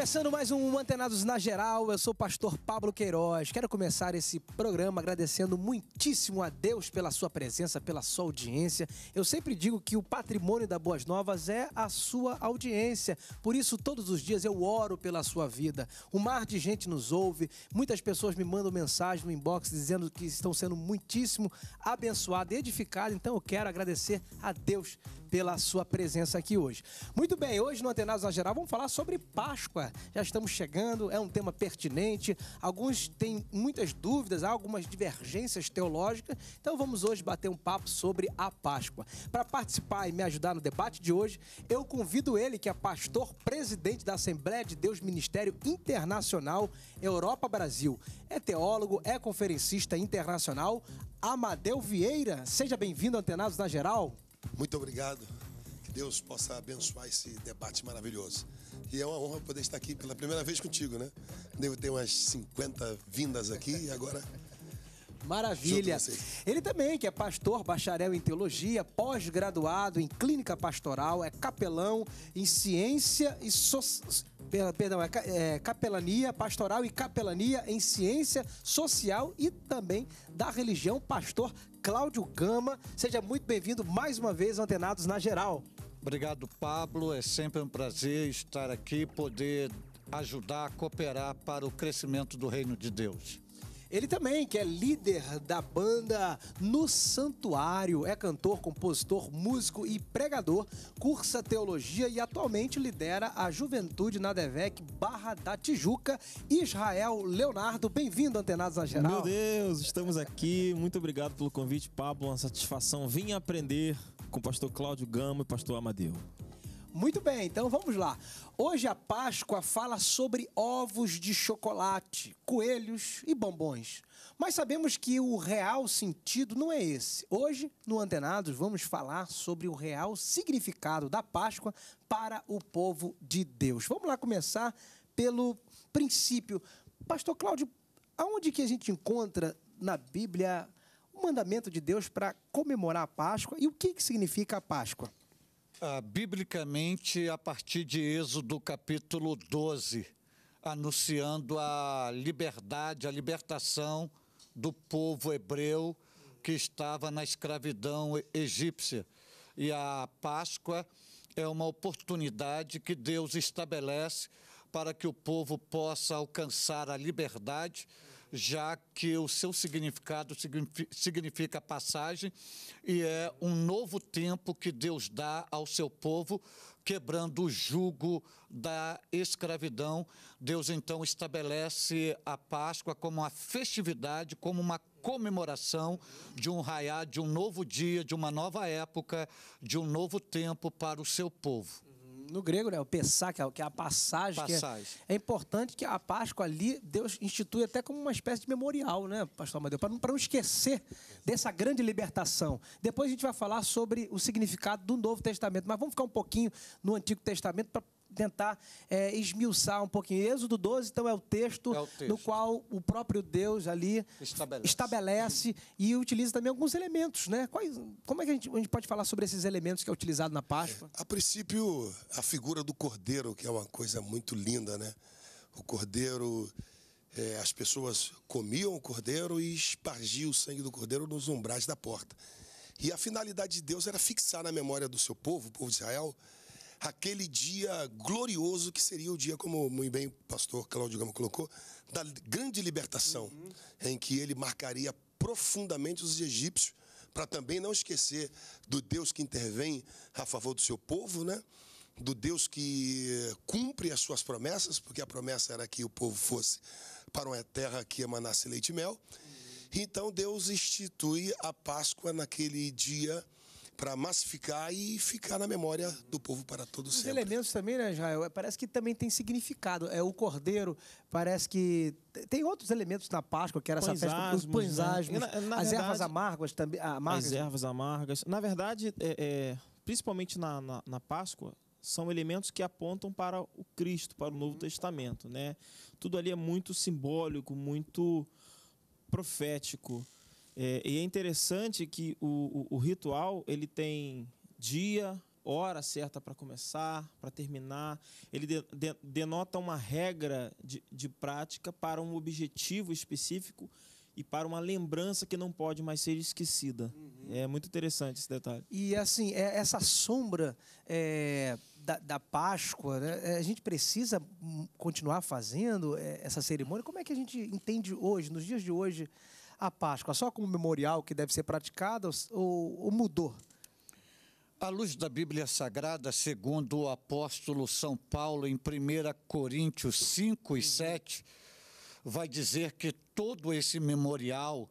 Começando mais um Antenados na Geral, eu sou o pastor Pablo Queiroz. Quero começar esse programa agradecendo muitíssimo a Deus pela sua presença, pela sua audiência. Eu sempre digo que o patrimônio da Boas Novas é a sua audiência. Por isso, todos os dias eu oro pela sua vida. Um mar de gente nos ouve, muitas pessoas me mandam mensagem no inbox dizendo que estão sendo muitíssimo abençoadas e edificadas. Então eu quero agradecer a Deus pela sua presença aqui hoje. Muito bem, hoje no Antenados na Geral vamos falar sobre Páscoa já, estamos chegando, é um tema pertinente. Alguns têm muitas dúvidas, há algumas divergências teológicas. Então vamos hoje bater um papo sobre a Páscoa. Para participar e me ajudar no debate de hoje, eu convido ele, que é pastor presidente da Assembleia de Deus Ministério Internacional Europa-Brasil. É teólogo, é conferencista internacional, Amadeu Vieira. Seja bem-vindo, Antenados na Geral. Muito obrigado. Que Deus possa abençoar esse debate maravilhoso. E é uma honra poder estar aqui pela primeira vez contigo, né? Devo ter umas 50 vindas aqui e agora Maravilha. Ele também, que é pastor, bacharel em teologia, pós-graduado em clínica pastoral, é capelão em ciência e so... perdão, é, é, capelania pastoral e capelania em ciência social e também da religião, pastor Cláudio Gama. Seja muito bem-vindo mais uma vez, Antenados na Geral. Obrigado, Pablo. É sempre um prazer estar aqui, poder ajudar, cooperar para o crescimento do reino de Deus. Ele também, que é líder da banda No Santuário, é cantor, compositor, músico e pregador, cursa teologia e atualmente lidera a Juventude na Devec Barra da Tijuca, Israel Leonardo. Bem-vindo, Antenados na Geral. Meu Deus, estamos aqui. Muito obrigado pelo convite, Pablo. Uma satisfação. Vim aprender com o pastor Cláudio Gama e pastor Amadeu. Muito bem, então vamos lá. Hoje a Páscoa fala sobre ovos de chocolate, coelhos e bombons. Mas sabemos que o real sentido não é esse. Hoje, no Antenados, vamos falar sobre o real significado da Páscoa para o povo de Deus. Vamos lá começar pelo princípio. Pastor Cláudio, aonde que a gente encontra na Bíblia mandamento de Deus para comemorar a Páscoa e o que, que significa a Páscoa? Ah, biblicamente, a partir de Êxodo capítulo 12, anunciando a liberdade, a libertação do povo hebreu que estava na escravidão egípcia. E a Páscoa é uma oportunidade que Deus estabelece para que o povo possa alcançar a liberdade já que o seu significado significa passagem e é um novo tempo que Deus dá ao seu povo, quebrando o jugo da escravidão. Deus então estabelece a Páscoa como uma festividade, como uma comemoração de um raiar, de um novo dia, de uma nova época, de um novo tempo para o seu povo no grego, né, o Pessá, é que é a passagem. É- passagem. É, é, importante que a Páscoa ali, Deus institui até como uma espécie de memorial, né, pastor Amadeu? Para não, não esquecer dessa grande libertação. Depois a gente vai falar sobre o significado do Novo Testamento, mas vamos ficar um pouquinho no Antigo Testamento para tentar é, esmiuçar um pouquinho. Êxodo 12, então, é o texto, é o texto. no qual o próprio Deus ali estabelece, estabelece e utiliza também alguns elementos. Né? Quais, como é que a gente, a gente, pode falar sobre esses elementos que é utilizado na Páscoa? A princípio, a figura do cordeiro, que é uma coisa muito linda, né? O cordeiro, é, as pessoas comiam o cordeiro e espargiam o sangue do cordeiro nos umbrais da porta. E a finalidade de Deus era fixar na memória do seu povo, o povo de Israel, aquele dia glorioso que seria o dia, como muito bem o pastor Cláudio Gama colocou, da grande libertação, uhum. em que ele marcaria profundamente os egípcios, para também não esquecer do Deus que intervém a favor do seu povo, né? do Deus que cumpre as suas promessas, porque a promessa era que o povo fosse para uma terra que emanasse leite e mel. Então Deus institui a Páscoa naquele dia para massificar e ficar na memória do povo para todos sempre. Os elementos também, né, Israel? É, parece que também tem significado. É o cordeiro, parece que tem outros elementos na Páscoa, que era pães essa festa asmos, os pães asmos, né? na, na as verdade, ervas amargas também, ah, amargas. As ervas amargas. Na verdade, é, é, principalmente na, na, na Páscoa, são elementos que apontam para o Cristo, para o Novo Testamento, né? Tudo ali é muito simbólico, muito profético. É, e é interessante que o, o, o ritual ele tem dia, hora certa para começar, para terminar. Ele de, de, denota uma regra de, de prática para um objetivo específico e para uma lembrança que não pode mais ser esquecida. Uhum. É muito interessante esse detalhe. E assim, é, essa sombra é, da, da, Páscoa, né? É, a gente precisa continuar fazendo é, essa cerimônia? Como é que a gente entende hoje, nos dias de hoje, a Páscoa? Só como memorial que deve ser praticada ou, ou mudou? À luz da Bíblia Sagrada, segundo o apóstolo São Paulo, em 1 Coríntios 5 e 7, vai dizer que todo esse memorial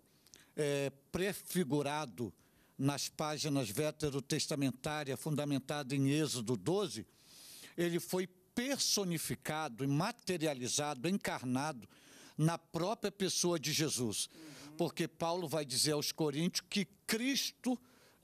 é prefigurado nas páginas veterotestamentária fundamentado em Êxodo 12, ele foi personificado e materializado, encarnado na própria pessoa de Jesus porque Paulo vai dizer aos Coríntios que Cristo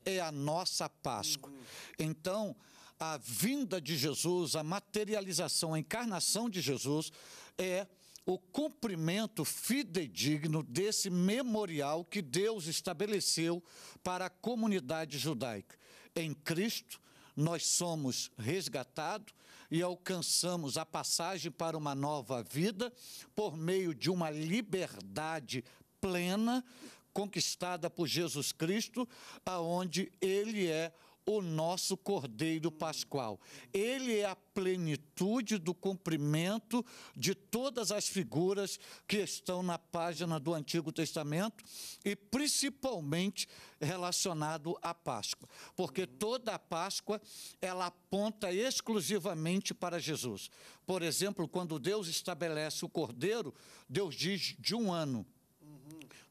é a nossa Páscoa. Então, a vinda de Jesus, a materialização, a encarnação de Jesus é o cumprimento fidedigno desse memorial que Deus estabeleceu para a comunidade judaica. Em Cristo, nós somos resgatados e alcançamos a passagem para uma nova vida por meio de uma liberdade plena conquistada por Jesus Cristo, aonde ele é o nosso Cordeiro Pascual. Ele é a plenitude do cumprimento de todas as figuras que estão na página do Antigo Testamento e principalmente relacionado à Páscoa, porque toda a Páscoa ela aponta exclusivamente para Jesus. Por exemplo, quando Deus estabelece o Cordeiro, Deus diz de um ano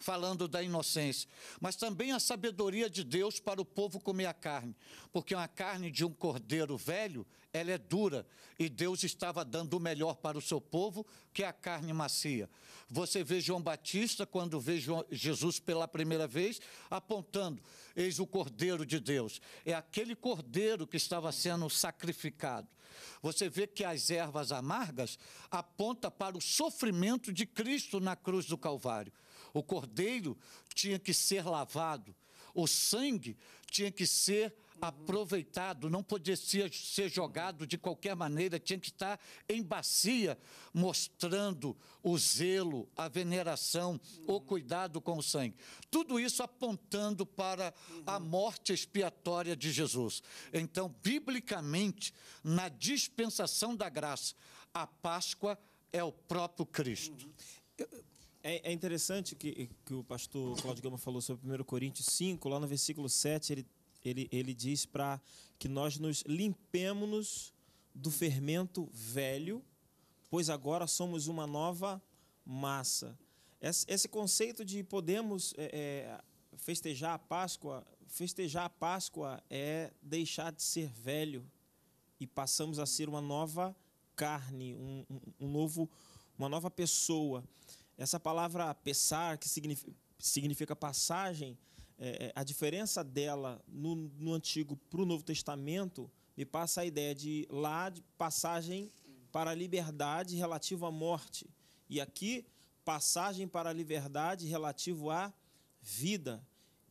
falando da inocência, mas também a sabedoria de Deus para o povo comer a carne, porque uma carne de um cordeiro velho, ela é dura, e Deus estava dando o melhor para o seu povo, que é a carne macia. Você vê João Batista, quando vê Jesus pela primeira vez, apontando, eis o cordeiro de Deus, é aquele cordeiro que estava sendo sacrificado. Você vê que as ervas amargas aponta para o sofrimento de Cristo na cruz do Calvário. O cordeiro tinha que ser lavado, o sangue tinha que ser aproveitado, não podia ser, jogado de qualquer maneira, tinha que estar em bacia, mostrando o zelo, a veneração, uhum. o cuidado com o sangue. Tudo isso apontando para uhum. a morte expiatória de Jesus. Então, biblicamente, na dispensação da graça, a Páscoa é o próprio Cristo. Uhum. É, é interessante que, que o pastor Claudio Gama falou sobre 1 Coríntios 5, lá no versículo 7, ele, ele, ele diz para que nós nos limpemos do fermento velho, pois agora somos uma nova massa. Esse, esse conceito de podemos é, é, festejar a Páscoa, festejar a Páscoa é deixar de ser velho e passamos a ser uma nova carne, um, um, um novo, uma nova pessoa. Essa palavra pesar, que significa passagem, é, é, a diferença dela no, no Antigo para o Novo Testamento me passa a ideia de lá de passagem para a liberdade relativo à morte. E aqui, passagem para a liberdade relativo à vida.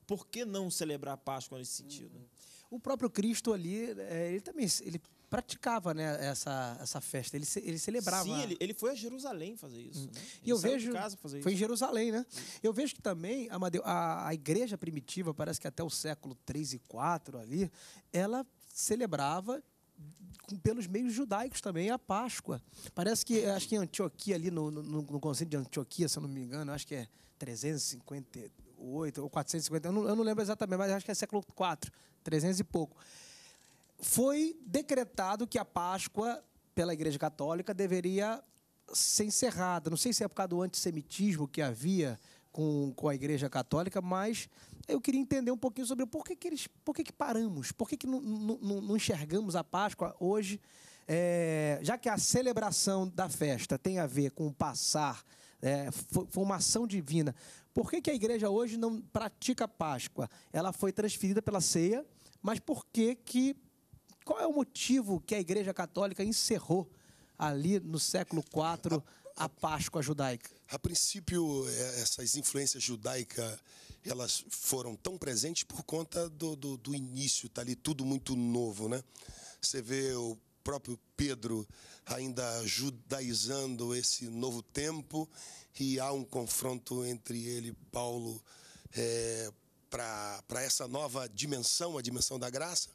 Por que não celebrar a Páscoa nesse sentido? Uhum. O próprio Cristo ali, é, ele também ele praticava né, essa, essa festa, ele, ele celebrava. Sim, ele, ele foi a Jerusalém fazer isso. Hum. Né? E eu vejo. foi isso. em Jerusalém, né? Eu vejo que também Amadeu, a, a igreja primitiva, parece que até o século 3 e 4 ali, ela celebrava pelos meios judaicos também a Páscoa. Parece que, acho que em Antioquia, ali no, no, no conceito de Antioquia, se eu não me engano, acho que é 358 ou 450, eu não, eu não lembro exatamente, mas acho que é século 4, 300 e pouco foi decretado que a Páscoa, pela Igreja Católica, deveria ser encerrada. Não sei se é por causa do antissemitismo que havia com, com a Igreja Católica, mas eu queria entender um pouquinho sobre por que, que, eles, por que, que paramos, por que, que não, não, enxergamos a Páscoa hoje, é, já que a celebração da festa tem a ver com o passar, é, formação divina, por que, que a Igreja hoje não pratica a Páscoa? Ela foi transferida pela ceia, mas por que que qual é o motivo que a Igreja Católica encerrou ali no século IV a Páscoa judaica? A princípio, é, essas influências judaicas elas foram tão presentes por conta do, do, do início, tá ali tudo muito novo, né? Você vê o próprio Pedro ainda judaizando esse novo tempo e há um confronto entre ele e Paulo é, para essa nova dimensão, a dimensão da graça.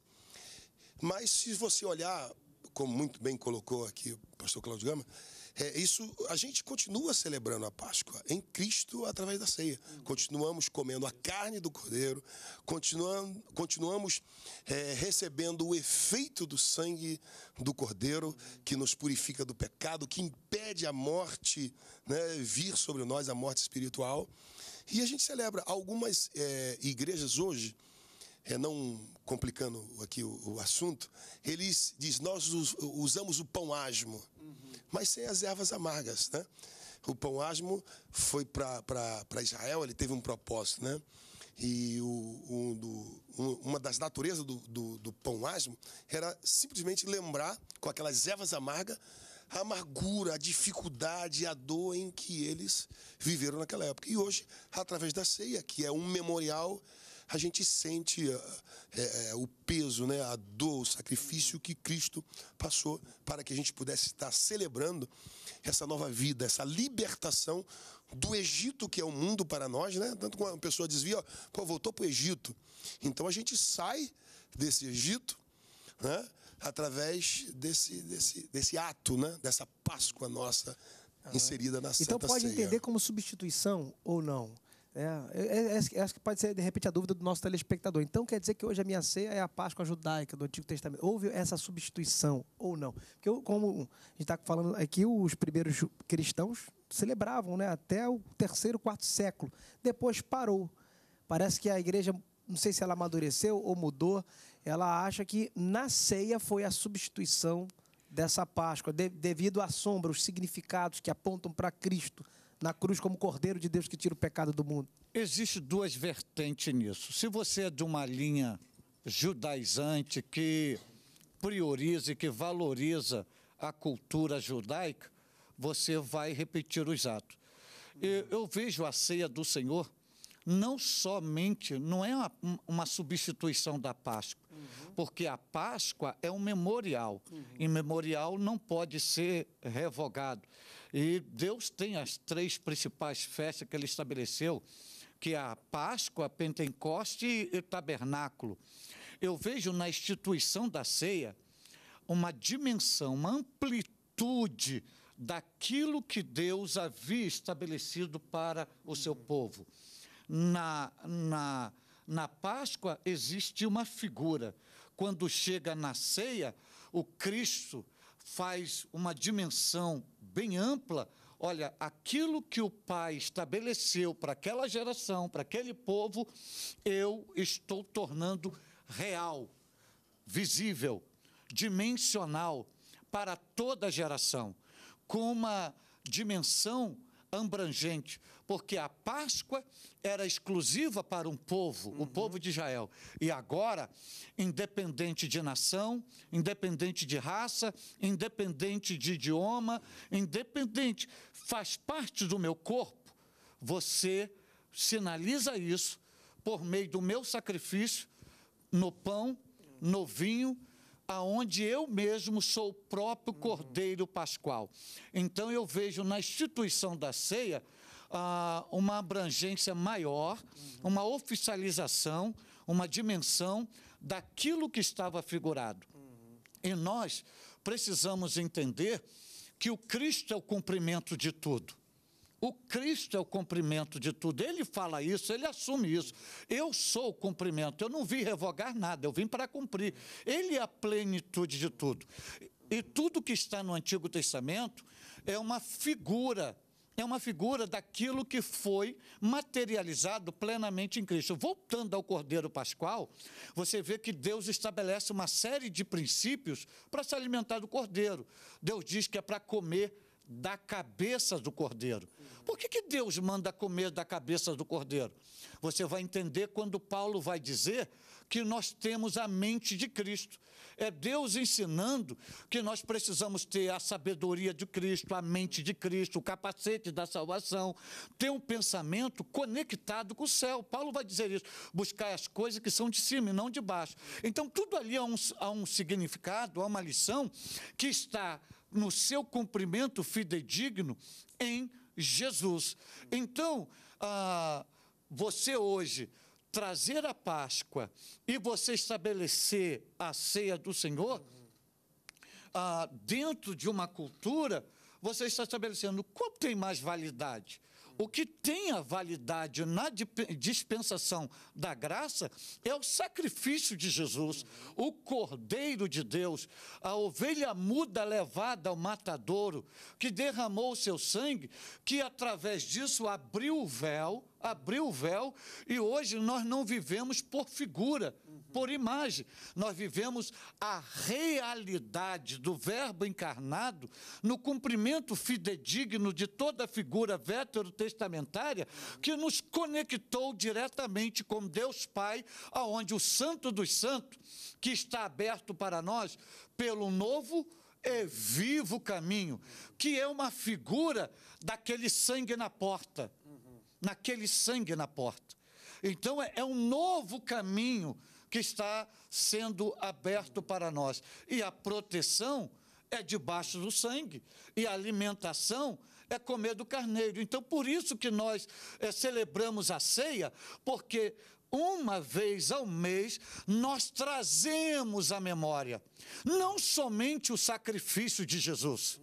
Mas se você olhar, como muito bem colocou aqui o pastor Cláudio Gama, é, isso a gente continua celebrando a Páscoa em Cristo através da ceia. Continuamos comendo a carne do Cordeiro, continuando continuamos é, recebendo o efeito do sangue do Cordeiro que nos purifica do pecado, que impede a morte né, vir sobre nós, a morte espiritual. E a gente celebra. Algumas é, igrejas hoje é, não complicando aqui o, o assunto, ele diz: Nós usamos o pão asmo, uhum. mas sem as ervas amargas. Né? O pão asmo foi para Israel, ele teve um propósito. Né? E o, do, um, uma das naturezas do, do, do pão asmo era simplesmente lembrar, com aquelas ervas amargas, a amargura, a dificuldade, a dor em que eles viveram naquela época. E hoje, através da ceia, que é um memorial a gente sente é, é, o peso, né, a dor, o sacrifício que Cristo passou para que a gente pudesse estar celebrando essa nova vida, essa libertação do Egito, que é o mundo para nós, né? Tanto que uma pessoa desvia, ó, pô, voltou para o Egito. Então a gente sai desse Egito, né? Através desse, desse, desse ato, né? Dessa Páscoa nossa inserida na então, Santa Então pode Ceia. entender como substituição ou não. É, acho que pode ser, de repente, a dúvida do nosso telespectador. Então, quer dizer que hoje a minha ceia é a Páscoa judaica do Antigo Testamento. Houve essa substituição ou não? Porque, eu, como a gente está falando aqui, os primeiros cristãos celebravam né, até o terceiro, quarto século. Depois parou. Parece que a igreja, não sei se ela amadureceu ou mudou, ela acha que na ceia foi a substituição dessa Páscoa, de, devido à sombra, os significados que apontam para Cristo na cruz como Cordeiro de Deus que tira o pecado do mundo. Existem duas vertentes nisso. Se você é de uma linha judaizante que prioriza e que valoriza a cultura judaica, você vai repetir os atos. Eu, eu vejo a ceia do Senhor não somente, não é uma, uma substituição da Páscoa, uhum. porque a Páscoa é um memorial uhum. e memorial não pode ser revogado. E Deus tem as três principais festas que ele estabeleceu, que é a Páscoa, Pentecoste e Tabernáculo. Eu vejo na instituição da ceia uma dimensão, uma amplitude daquilo que Deus havia estabelecido para o seu povo. Na, na na Páscoa existe uma figura. Quando chega na ceia, o Cristo faz uma dimensão bem ampla. Olha, aquilo que o Pai estabeleceu para aquela geração, para aquele povo, eu estou tornando real, visível, dimensional para toda a geração, com uma dimensão abrangente, porque a Páscoa era exclusiva para um povo, uhum. o povo de Israel. E agora, independente de nação, independente de raça, independente de idioma, independente, faz parte do meu corpo. Você sinaliza isso por meio do meu sacrifício no pão, no vinho, aonde eu mesmo sou o próprio uhum. Cordeiro Pascual. Então eu vejo na instituição da ceia ah, uma abrangência maior, uma oficialização, uma dimensão daquilo que estava figurado. E nós precisamos entender que o Cristo é o cumprimento de tudo. O Cristo é o cumprimento de tudo. Ele fala isso, ele assume isso. Eu sou o cumprimento. Eu não vim revogar nada, eu vim para cumprir. Ele é a plenitude de tudo. E tudo que está no Antigo Testamento é uma figura é uma figura daquilo que foi materializado plenamente em Cristo. Voltando ao Cordeiro Pascual, você vê que Deus estabelece uma série de princípios para se alimentar do cordeiro. Deus diz que é para comer da cabeça do cordeiro. Por que, que Deus manda comer da cabeça do cordeiro? Você vai entender quando Paulo vai dizer que nós temos a mente de Cristo. É Deus ensinando que nós precisamos ter a sabedoria de Cristo, a mente de Cristo, o capacete da salvação, ter um pensamento conectado com o céu. Paulo vai dizer isso: buscar as coisas que são de cima e não de baixo. Então, tudo ali há um, há um significado, há uma lição que está no seu cumprimento fidedigno em Jesus. Então, ah, você hoje trazer a Páscoa e você estabelecer a ceia do Senhor, uhum. ah, dentro de uma cultura, você está estabelecendo qual tem mais validade. O que tem a validade na dispensação da graça é o sacrifício de Jesus, o Cordeiro de Deus, a ovelha muda levada ao matadouro, que derramou o seu sangue, que através disso abriu o véu abriu o véu e hoje nós não vivemos por figura, uhum. por imagem. Nós vivemos a realidade do Verbo encarnado no cumprimento fidedigno de toda a figura veterotestamentária que nos conectou diretamente com Deus Pai, aonde o Santo dos Santos, que está aberto para nós pelo novo é vivo caminho, que é uma figura daquele sangue na porta naquele sangue na porta. Então é, é, um novo caminho que está sendo aberto para nós. E a proteção é debaixo do sangue e a alimentação é comer do carneiro. Então, por isso que nós é, celebramos a ceia, porque uma vez ao mês nós trazemos à memória não somente o sacrifício de Jesus,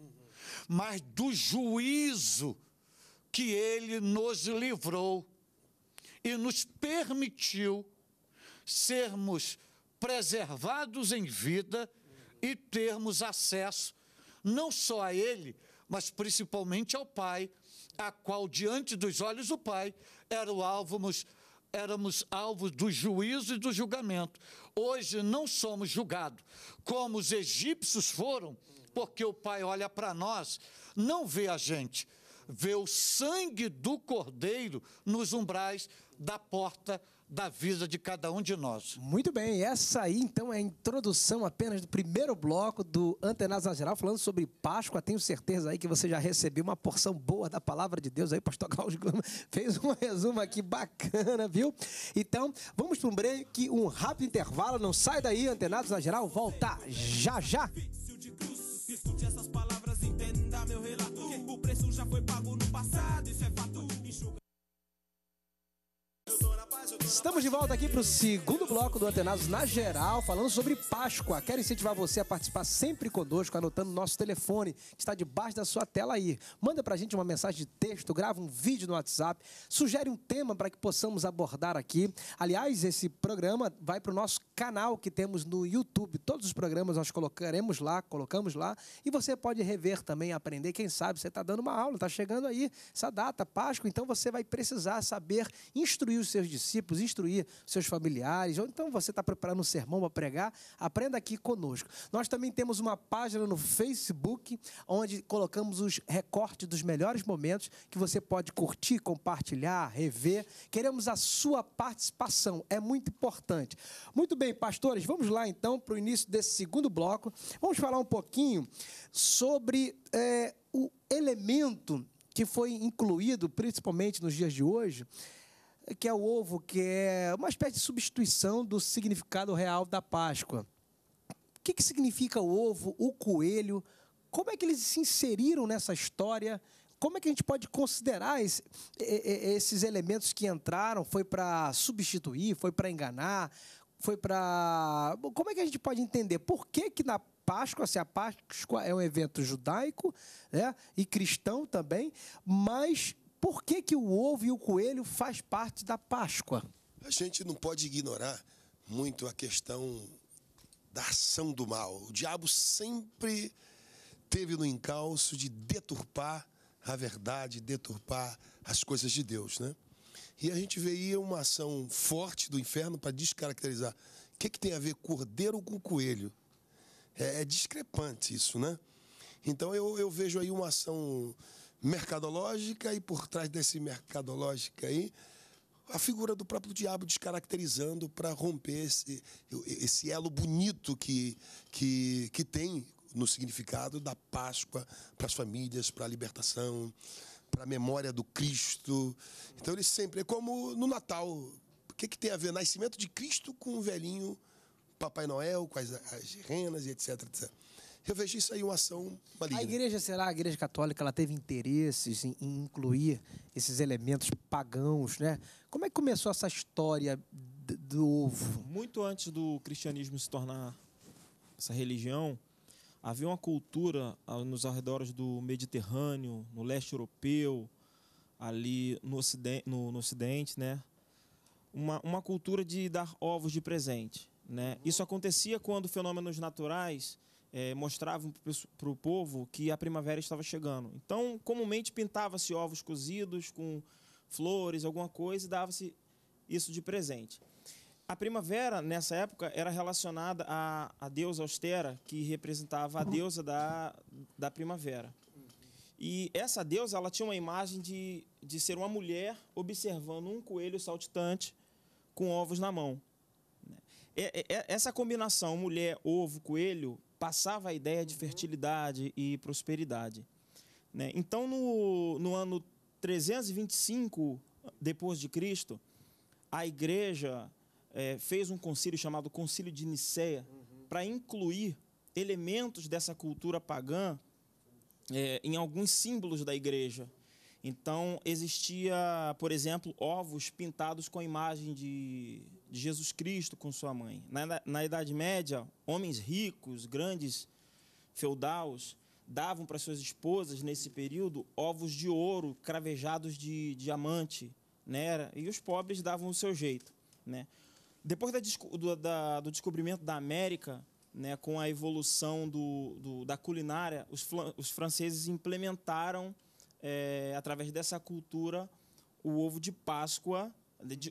mas do juízo que ele nos livrou e nos permitiu sermos preservados em vida e termos acesso não só a ele, mas principalmente ao Pai, a qual diante dos olhos do Pai era o alvos éramos alvos do juízo e do julgamento. Hoje não somos julgados, como os egípcios foram, porque o Pai olha para nós, não vê a gente, vê o sangue do Cordeiro nos umbrais da porta da vida de cada um de nós. Muito bem, essa aí então é a introdução apenas do primeiro bloco do Antenas Geral, falando sobre Páscoa. Tenho certeza aí que você já recebeu uma porção boa da palavra de Deus aí, pastor Cláudio Gama fez um resumo aqui bacana, viu? Então, vamos para um break, um rápido intervalo, não sai daí, Antenas Geral, volta já já. de cruz, escute essas palavras. Estamos de volta aqui para o segundo bloco do Antenados na geral, falando sobre Páscoa. Quero incentivar você a participar sempre conosco, anotando nosso telefone, que está debaixo da sua tela aí. Manda para a gente uma mensagem de texto, grava um vídeo no WhatsApp, sugere um tema para que possamos abordar aqui. Aliás, esse programa vai para o nosso canal que temos no YouTube. Todos os programas nós colocaremos lá, colocamos lá, e você pode rever também, aprender. Quem sabe você está dando uma aula, está chegando aí essa data, Páscoa, então você vai precisar saber instruir os seus discípulos instruir seus familiares, ou então você está preparando um sermão para pregar, aprenda aqui conosco. Nós também temos uma página no Facebook, onde colocamos os recortes dos melhores momentos que você pode curtir, compartilhar, rever. Queremos a sua participação, é muito importante. Muito bem, pastores, vamos lá então para o início desse segundo bloco. Vamos falar um pouquinho sobre é, o elemento que foi incluído, principalmente nos dias de hoje, que é o ovo, que é uma espécie de substituição do significado real da Páscoa. O que, que significa o ovo, o coelho? Como é que eles se inseriram nessa história? Como é que a gente pode considerar esse, esses elementos que entraram? Foi para substituir? Foi para enganar? Foi para. Como é que a gente pode entender? Por que, que na Páscoa, se a Páscoa é um evento judaico né, e cristão também, mas por que, que o ovo e o coelho faz parte da Páscoa? A gente não pode ignorar muito a questão da ação do mal. O diabo sempre teve no encalço de deturpar a verdade, deturpar as coisas de Deus, né? E a gente veia uma ação forte do inferno para descaracterizar. O que, que tem a ver cordeiro com coelho? É, é discrepante isso, né? Então eu, eu vejo aí uma ação mercadológica e por trás desse mercadológica aí, a figura do próprio diabo descaracterizando para romper esse, esse elo bonito que, que, que tem no significado da Páscoa para as famílias, para a libertação, para a memória do Cristo. Então ele sempre é como no Natal. O que, que tem a ver nascimento de Cristo com o velhinho Papai Noel, com as, as renas e etc, etc. Eu vejo isso aí uma ação maligna. A igreja, será a igreja católica, ela teve interesses em, em incluir esses elementos pagãos, né? Como é que começou essa história do ovo? Muito antes do cristianismo se tornar essa religião, havia uma cultura ah, nos arredores do Mediterrâneo, no leste europeu, ali no ocidente, no, no ocidente né? Uma, uma cultura de dar ovos de presente, né? Isso acontecia quando fenômenos naturais é, mostravam para o povo que a primavera estava chegando. Então, comumente pintava-se ovos cozidos com flores, alguma coisa, e dava-se isso de presente. A primavera, nessa época, era relacionada à, à deusa austera, que representava a deusa da, da primavera. E essa deusa ela tinha uma imagem de, de ser uma mulher observando um coelho saltitante com ovos na mão. É, é, é, essa combinação mulher, ovo, coelho passava a ideia de uhum. fertilidade e prosperidade. Né? Então, no, no ano 325 depois de Cristo, a Igreja é, fez um concílio chamado Concílio de Nicéia uhum. para incluir elementos dessa cultura pagã é, em alguns símbolos da Igreja. Então existia, por exemplo, ovos pintados com a imagem de de Jesus Cristo com sua mãe. Na, na Idade Média, homens ricos, grandes feudais davam para suas esposas, nesse período, ovos de ouro cravejados de, de diamante. Né? E os pobres davam o seu jeito. Né? Depois da, do, da, do descobrimento da América, né, com a evolução do, do, da culinária, os, os franceses implementaram, é, através dessa cultura, o ovo de Páscoa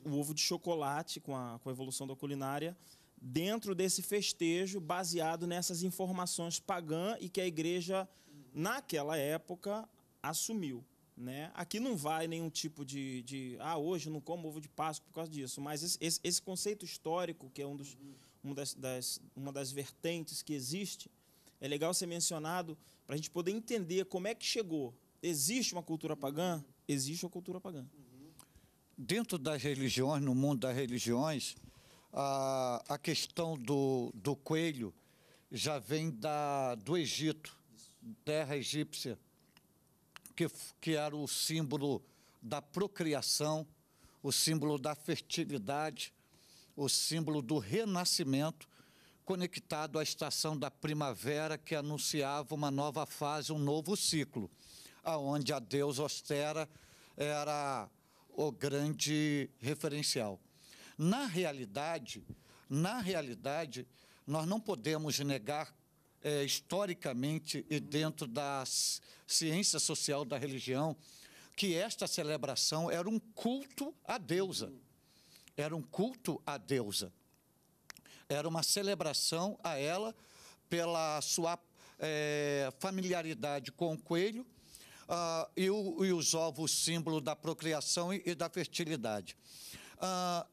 o ovo de chocolate com a, com a evolução da culinária dentro desse festejo baseado nessas informações pagãs e que a igreja naquela época assumiu. Né? Aqui não vai nenhum tipo de, de ah, hoje eu não como ovo de Páscoa por causa disso, mas esse, esse, esse conceito histórico, que é um dos, um das, das, uma das vertentes que existe, é legal ser mencionado para a gente poder entender como é que chegou. Existe uma cultura pagã? Existe uma cultura pagã. Uhum dentro das religiões, no mundo das religiões, a, a questão do, do coelho já vem da, do Egito, terra egípcia, que, que era o símbolo da procriação, o símbolo da fertilidade, o símbolo do renascimento, conectado à estação da primavera que anunciava uma nova fase, um novo ciclo, aonde a deusa austera era o grande referencial. Na realidade, na realidade, nós não podemos negar é, historicamente e dentro da ciência social da religião que esta celebração era um culto à deusa. Era um culto à deusa. Era uma celebração a ela pela sua é, familiaridade com o coelho ah, e, o, e, os ovos símbolo da procriação e, e da fertilidade. Ah,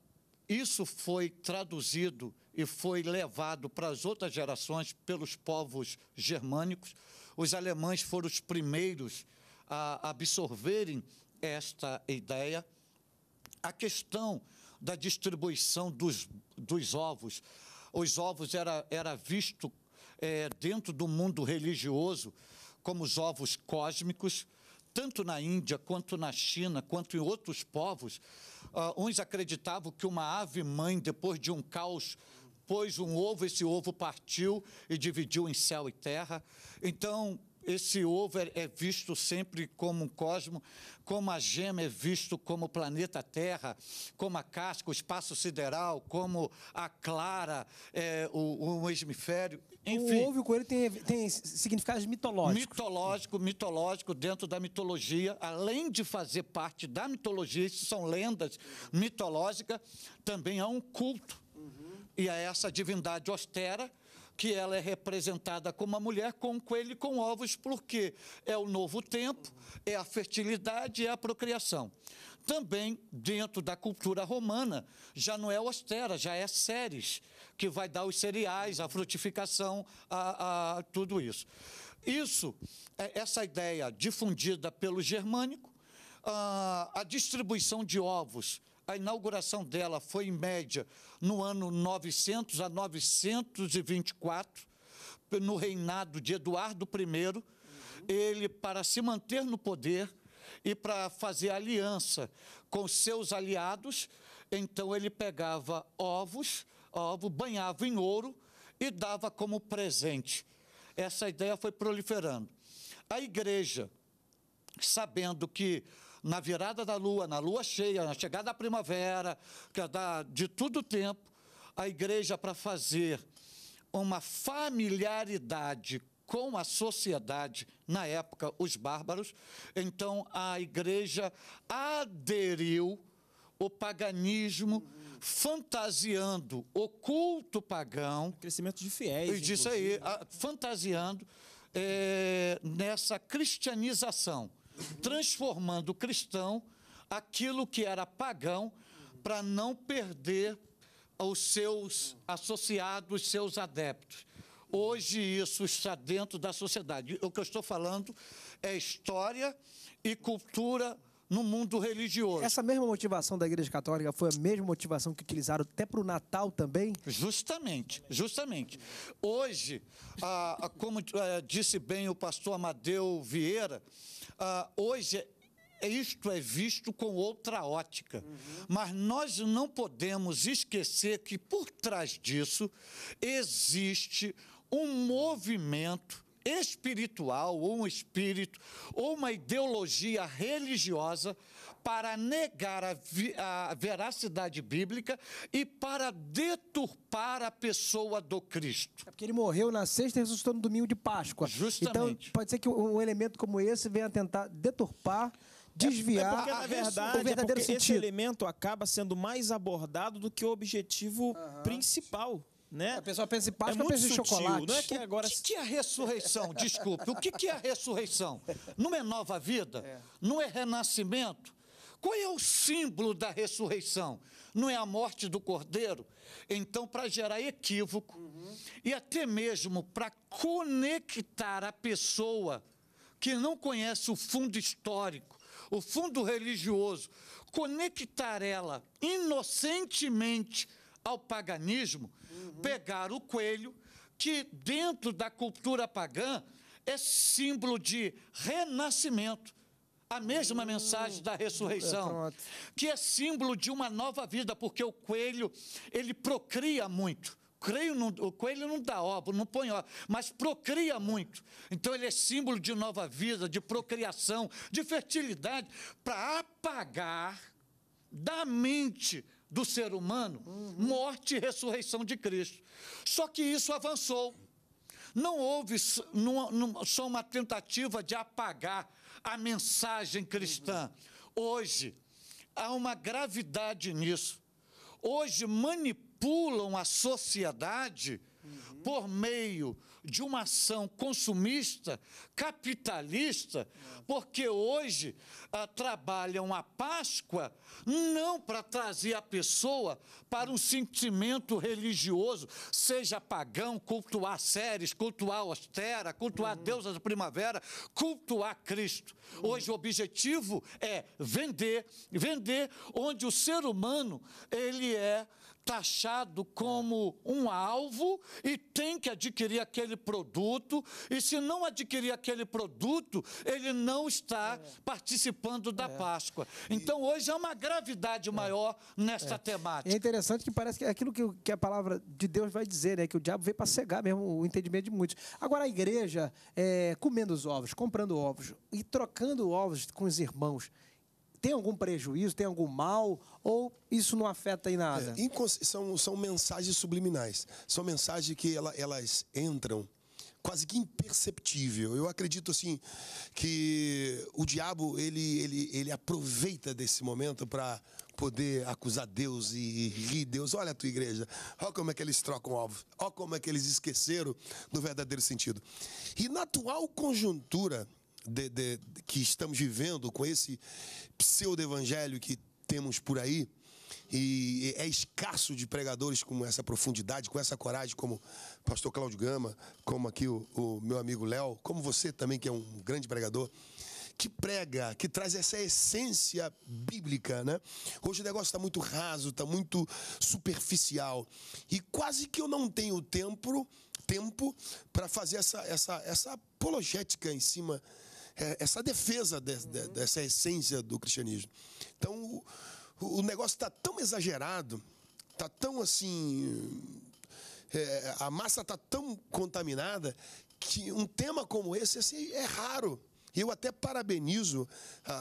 isso foi traduzido e foi levado para as outras gerações pelos povos germânicos. Os alemães foram os primeiros a absorverem esta ideia. A questão da distribuição dos, dos ovos. Os ovos era, era visto é, dentro do mundo religioso como os ovos cósmicos, tanto na Índia, quanto na China, quanto em outros povos. Uh, uns acreditavam que uma ave-mãe, depois de um caos, pôs um ovo, esse ovo partiu e dividiu em céu e terra. Então, esse ovo é visto sempre como um cosmo, como a gema é visto como o planeta Terra, como a casca, o espaço sideral, como a clara, é, o, o hemisfério. Enfim, o ovo e o coelho tem, tem significados mitológicos. Mitológico, mitológico, dentro da mitologia, além de fazer parte da mitologia, isso são lendas mitológicas, também há um culto. Uhum. E a essa divindade austera que ela é representada como uma mulher com um coelho com ovos, porque é o novo tempo, é a fertilidade, é a procriação. Também, dentro da cultura romana, já não é austera, já é séries que vai dar os cereais, a frutificação, a, a tudo isso. Isso, é, essa ideia difundida pelo germânico, a, ah, a distribuição de ovos a inauguração dela foi, em média, no ano 900 a 924, no reinado de Eduardo I. Uhum. Ele, para se manter no poder e para fazer aliança com seus aliados, então ele pegava ovos, ovo, banhava em ouro e dava como presente. Essa ideia foi proliferando. A igreja, sabendo que na virada da lua, na lua cheia, na chegada da primavera, é de o tempo, a igreja para fazer uma familiaridade com a sociedade, na época, os bárbaros. Então, a igreja aderiu o paganismo, uhum. fantasiando o culto pagão. O crescimento de fiéis. E disso aí, né? a, fantasiando é, nessa cristianização transformando cristão aquilo que era pagão para não perder os seus associados, seus adeptos. Hoje isso está dentro da sociedade. O que eu estou falando é história e cultura no mundo religioso. Essa mesma motivação da Igreja Católica foi a mesma motivação que utilizaram até para o Natal também? Justamente, justamente. Hoje, como é, disse bem o pastor Amadeu Vieira, hoje é, é isto é visto com outra ótica. Uhum. Mas nós não podemos esquecer que por trás disso existe um movimento espiritual ou um espírito ou uma ideologia religiosa para negar a, vi, a, veracidade bíblica e para deturpar a pessoa do Cristo. É porque ele morreu na sexta e ressuscitou no domingo de Páscoa. Então, Justamente. Então, pode ser que um elemento como esse venha tentar deturpar é, desviar é porque, na verdade, o verdadeiro é sentido. esse elemento acaba sendo mais abordado do que o objetivo uhum. principal né? É, a pessoa pensa em Páscoa, é pensa em chocolate. Não é que agora... O que, que é a ressurreição? Desculpe, o que, que é a ressurreição? Não é nova vida? É. Não é renascimento? Qual é o símbolo da ressurreição? Não é a morte do cordeiro? Então, para gerar equívoco uhum. e até mesmo para conectar a pessoa que não conhece o fundo histórico, o fundo religioso, conectar ela inocentemente ao paganismo, uhum. o coelho, que dentro da cultura pagã é símbolo de renascimento. A mesma uhum. mensagem da ressurreição, é, que é símbolo de uma nova vida, porque o coelho, ele procria muito creio no, o coelho não dá ovo, não põe ovo, mas procria muito. Então ele é símbolo de nova vida, de procriação, de fertilidade, para apagar da mente do ser humano, uhum. morte e ressurreição de Cristo. Só que isso avançou. Não houve só uma tentativa de apagar a mensagem cristã. Uhum. Hoje, há uma gravidade nisso. Hoje, manipulam a sociedade uhum. por meio de uma ação consumista, capitalista, porque hoje ah, trabalham a Páscoa não para trazer a pessoa para um sentimento religioso, seja pagão, cultuar Ceres, cultuar austera, cultuar uhum. da primavera, cultuar Cristo. Uhum. Hoje o objetivo é vender, vender onde o ser humano ele é taxado como um alvo e tem que adquirir aquele produto, e se não adquirir aquele produto, ele não está é. participando da é. Páscoa. Então, hoje há uma gravidade é. maior nessa é. temática. É interessante que parece que é aquilo que, que a palavra de Deus vai dizer, né? que o diabo veio para cegar mesmo o entendimento de muitos. Agora, a igreja, é, comendo os ovos, comprando ovos e trocando ovos com os irmãos, tem algum prejuízo, tem algum mal, ou isso não afeta em nada? É, são, são mensagens subliminais. São mensagens que ela, elas entram quase que imperceptível. Eu acredito assim que o diabo ele ele, ele aproveita desse momento para poder acusar Deus e rir Deus. Olha a tua igreja, olha como é que eles trocam ovos, olha como é que eles esqueceram do verdadeiro sentido. E na atual conjuntura de, de, que estamos vivendo, com esse pseudo-evangelho que temos por aí, e é escasso de pregadores com essa profundidade, com essa coragem, como o pastor Cláudio Gama, como aqui o, o meu amigo Léo, como você também, que é um grande pregador, que prega, que traz essa essência bíblica, né? Hoje o negócio está muito raso, está muito superficial. E quase que eu não tenho tempo tempo para fazer essa, essa, essa apologética em cima é, essa defesa de, de, dessa essência do cristianismo. Então, o, o negócio está tão exagerado, está tão assim. É, a massa está tão contaminada que um tema como esse, é raro. eu até parabenizo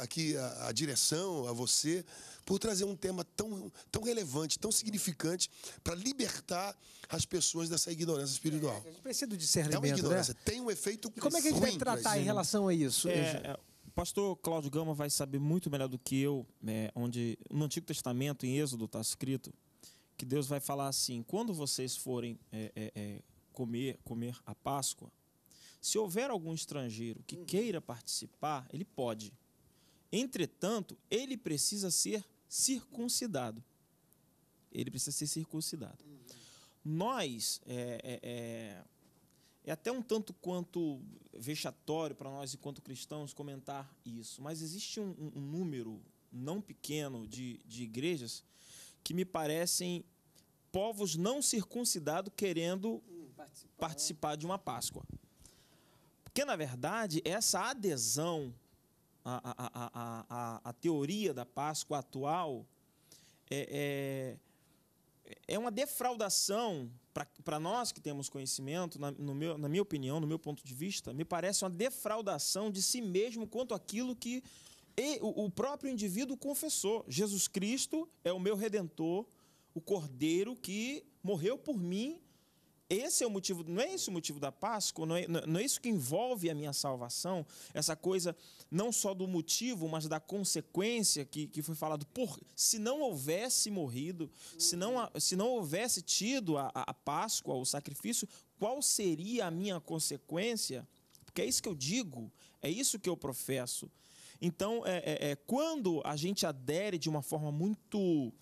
aqui a, a direção, a você, por trazer um tema tão, tão relevante, tão significante, para libertar as pessoas dessa ignorância espiritual. É, a gente precisa do discernimento. É uma né? ignorância, né? tem um efeito. E como é que a gente vai tratar em relação a isso? É, é, o pastor Cláudio Gama vai saber muito melhor do que eu, né, onde no Antigo Testamento, em Êxodo, está escrito que Deus vai falar assim: quando vocês forem é, é, é comer, comer a Páscoa, se houver algum estrangeiro que hum. queira participar, ele pode. Entretanto, ele precisa ser circuncidado. Ele precisa ser circuncidado. Uhum. Nós, é, é, é, é até um tanto quanto vexatório para nós, enquanto cristãos, comentar isso, mas existe um, um número não pequeno de, de igrejas que me parecem povos não circuncidados querendo hum, participar. participar. de uma Páscoa. Porque, na verdade, essa adesão a, a, a, a teoria da Páscoa atual, é, é, é uma defraudação para nós que temos conhecimento, na, no meu, na minha opinião, no meu ponto de vista, me parece uma defraudação de si mesmo quanto aquilo que e, o, o próprio indivíduo confessou. Jesus Cristo é o meu redentor, o cordeiro que morreu por mim esse é o motivo, não é esse o motivo da Páscoa, é, não é, não é isso que envolve a minha salvação, essa coisa não só do motivo, mas da consequência que, que foi falado. Por, se não houvesse morrido, se não, se não houvesse tido a, a Páscoa, o sacrifício, qual seria a minha consequência? Porque é isso que eu digo, é isso que eu professo. Então, é, é, é quando a gente adere de uma forma muito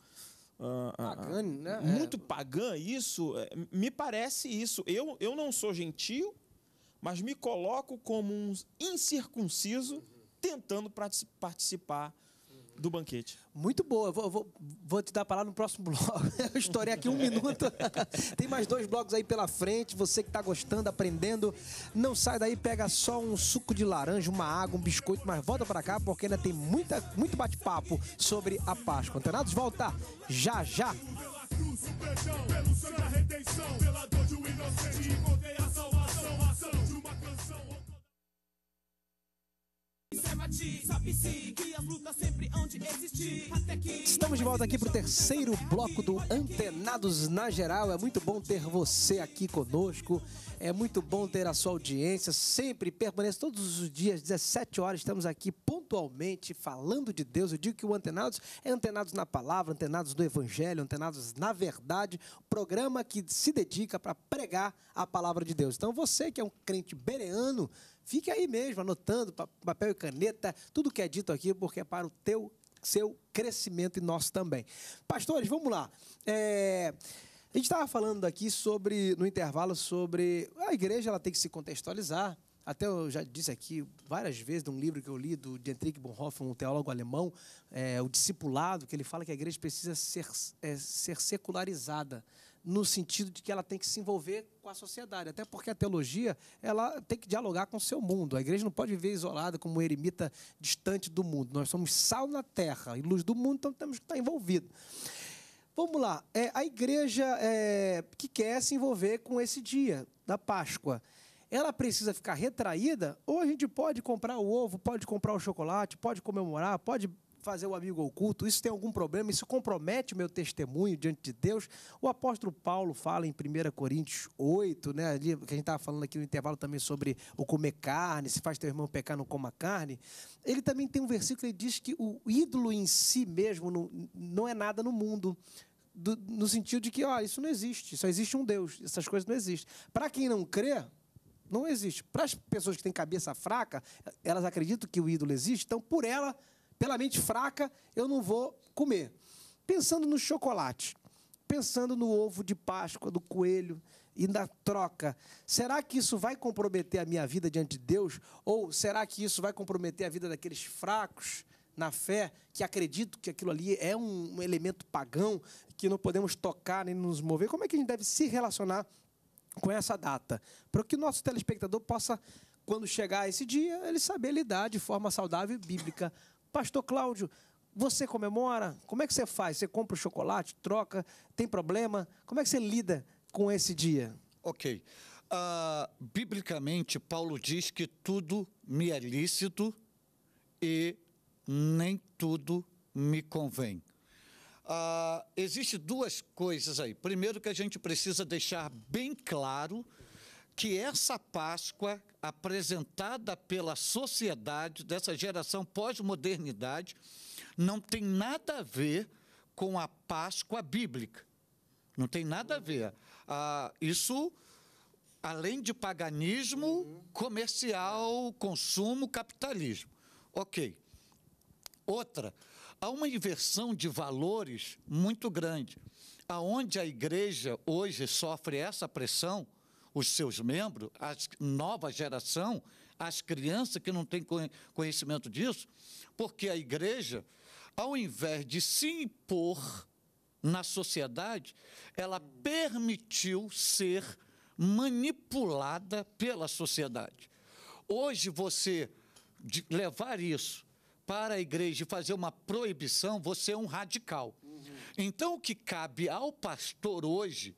Uh, ah, ah, ah. pagã, né? É. Muito é. pagã, isso. É, me parece isso. Eu, eu não sou gentil, mas me coloco como um incircunciso uhum. tentando participar do banquete. Muito boa. Vou, vou, vou te dar para lá no próximo bloco. Eu estourei aqui um minuto. Tem mais dois blocos aí pela frente. Você que está gostando, aprendendo, não sai daí, pega só um suco de laranja, uma água, um biscoito, mas volta para cá porque ainda tem muita, muito bate-papo sobre a Páscoa. Antenados, volta já já. Pela cruz, o perdão, pelo sangue redenção, pela dor de um inocente, encontrei Estamos de volta aqui para o terceiro bloco do Antenados na Geral. É muito bom ter você aqui conosco. É muito bom ter a sua audiência. Sempre permaneça todos os dias, 17 horas, estamos aqui pontualmente falando de Deus. Eu digo que o Antenados é Antenados na Palavra, Antenados no Evangelho, Antenados na Verdade. Programa que se dedica para pregar a palavra de Deus. Então você que é um crente bereano, Fique aí mesmo, anotando papel e caneta, tudo que é dito aqui, porque é para o teu, seu crescimento e nosso também. Pastores, vamos lá. É... A gente estava falando aqui sobre, no intervalo, sobre a igreja ela tem que se contextualizar. Até eu já disse aqui várias vezes de um livro que eu li do Dietrich Bonhoeffer, um teólogo alemão, é, O Discipulado, que ele fala que a igreja precisa ser, é, ser secularizada no sentido de que ela tem que se envolver com a sociedade, até porque a teologia ela tem que dialogar com o seu mundo. A igreja não pode viver isolada como um eremita distante do mundo. Nós somos sal na terra e luz do mundo, então temos que estar envolvidos. Vamos lá, é, a igreja é, que quer se envolver com esse dia da Páscoa, ela precisa ficar retraída ou a gente pode comprar o ovo, pode comprar o chocolate, pode comemorar, pode fazer o amigo oculto, isso tem algum problema? Isso compromete o meu testemunho diante de Deus? O apóstolo Paulo fala em 1 Coríntios 8, né, ali, que a gente estava falando aqui no intervalo também sobre o comer carne, se faz teu irmão pecar, não coma carne. Ele também tem um versículo que ele diz que o ídolo em si mesmo não, não é nada no mundo. Do, no sentido de que, ó, isso não existe, só existe um Deus, essas coisas não existem. Para quem não crê, não existe. Para as pessoas que têm cabeça fraca, elas acreditam que o ídolo existe, então por ela pela mente fraca, eu não vou comer. Pensando no chocolate, pensando no ovo de Páscoa, do coelho e na troca, será que isso vai comprometer a minha vida diante de Deus? Ou será que isso vai comprometer a vida daqueles fracos? na fé, que acredito que aquilo ali é um, elemento pagão, que não podemos tocar nem nos mover, como é que a gente deve se relacionar com essa data? Para que o nosso telespectador possa, quando chegar esse dia, ele saber lidar de forma saudável e bíblica Pastor Cláudio, você comemora? Como é que você faz? Você compra o chocolate, troca? Tem problema? Como é que você lida com esse dia? Ok. Uh, biblicamente, Paulo diz que tudo me é lícito e nem tudo me convém. Uh, ah, Existem duas coisas aí. Primeiro, que a gente precisa deixar bem claro que essa Páscoa apresentada pela sociedade dessa geração pós-modernidade não tem nada a ver com a Páscoa bíblica. Não tem nada a ver. Ah, isso, além de paganismo, comercial, consumo, capitalismo. Ok. Outra, há uma inversão de valores muito grande. Aonde a igreja hoje sofre essa pressão, os seus membros, a nova geração, as crianças que não têm conhecimento disso, porque a igreja, ao invés de se impor na sociedade, ela permitiu ser manipulada pela sociedade. Hoje, você levar isso para a igreja e fazer uma proibição, você é um radical. Uhum. Então, o que cabe ao pastor hoje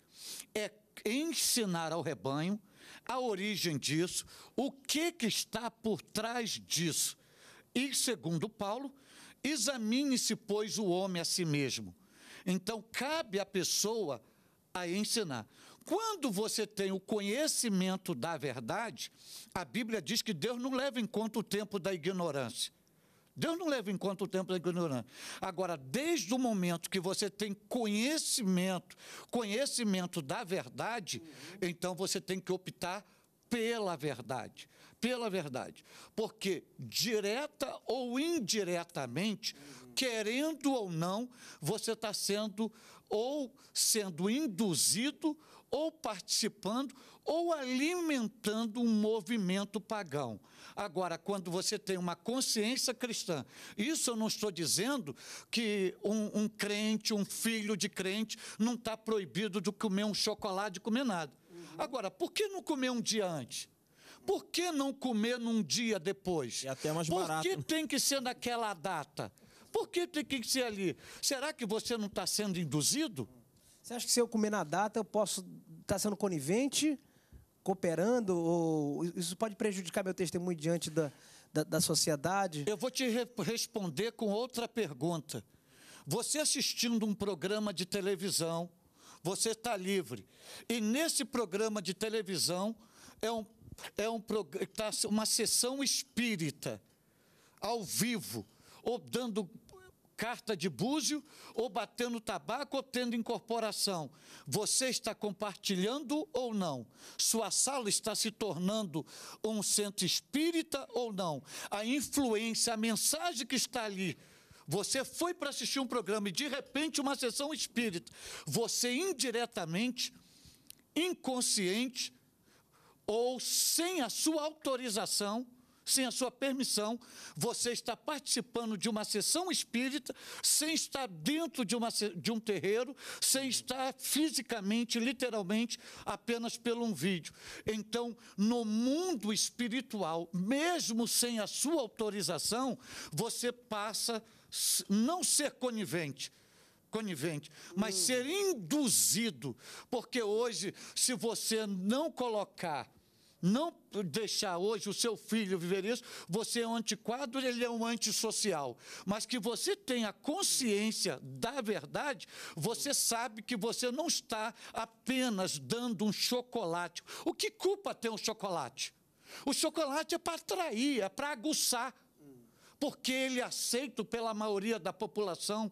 é ensinar ao rebanho a origem disso, o que, que está por trás disso. E, segundo Paulo, examine-se, pois, o homem a si mesmo. Então, cabe à pessoa a ensinar. Quando você tem o conhecimento da verdade, a Bíblia diz que Deus não leva em conta o tempo da ignorância. Deus não leva em conta o tempo da ignorância. Agora, desde o momento que você tem conhecimento, conhecimento da verdade, uhum. então você tem que optar pela verdade, pela verdade. Porque direta ou indiretamente, uhum. querendo ou não, você está sendo ou sendo induzido ou participando ou alimentando um movimento pagão. Agora, quando você tem uma consciência cristã, isso eu não estou dizendo que um, um crente, um filho de crente, não está proibido de comer um chocolate, e comer nada. Uhum. Agora, por que não comer um dia antes? Por que não comer num dia depois? É até mais barato. Por que tem que ser naquela data? Por que tem que ser ali? Será que você não está sendo induzido? Você acha que se eu comer na data, eu posso estar tá sendo conivente, cooperando? Ou isso pode prejudicar meu testemunho diante da, da, da sociedade? Eu vou te re responder com outra pergunta. Você assistindo um programa de televisão, você está livre. E nesse programa de televisão é um, é um, tá uma sessão espírita, ao vivo, ou dando carta de búzio, ou batendo tabaco, ou tendo incorporação. Você está compartilhando ou não? Sua sala está se tornando um centro espírita ou não? A influência, a mensagem que está ali. Você foi para assistir um programa e de repente uma sessão espírita. Você indiretamente, inconsciente ou sem a sua autorização, sem a sua permissão, você está participando de uma sessão espírita, sem estar dentro de, uma, de um terreiro, sem estar fisicamente, literalmente, apenas pelo um vídeo. Então, no mundo espiritual, mesmo sem a sua autorização, você passa não ser conivente, conivente, mas hum. ser induzido, porque hoje, se você não colocar não deixar hoje o seu filho viver isso, você é um antiquado, ele é um antissocial. Mas que você tenha consciência da verdade, você sabe que você não está apenas dando um chocolate. O que culpa ter um chocolate? O chocolate é para atrair, é para aguçar, porque ele é aceito pela maioria da população.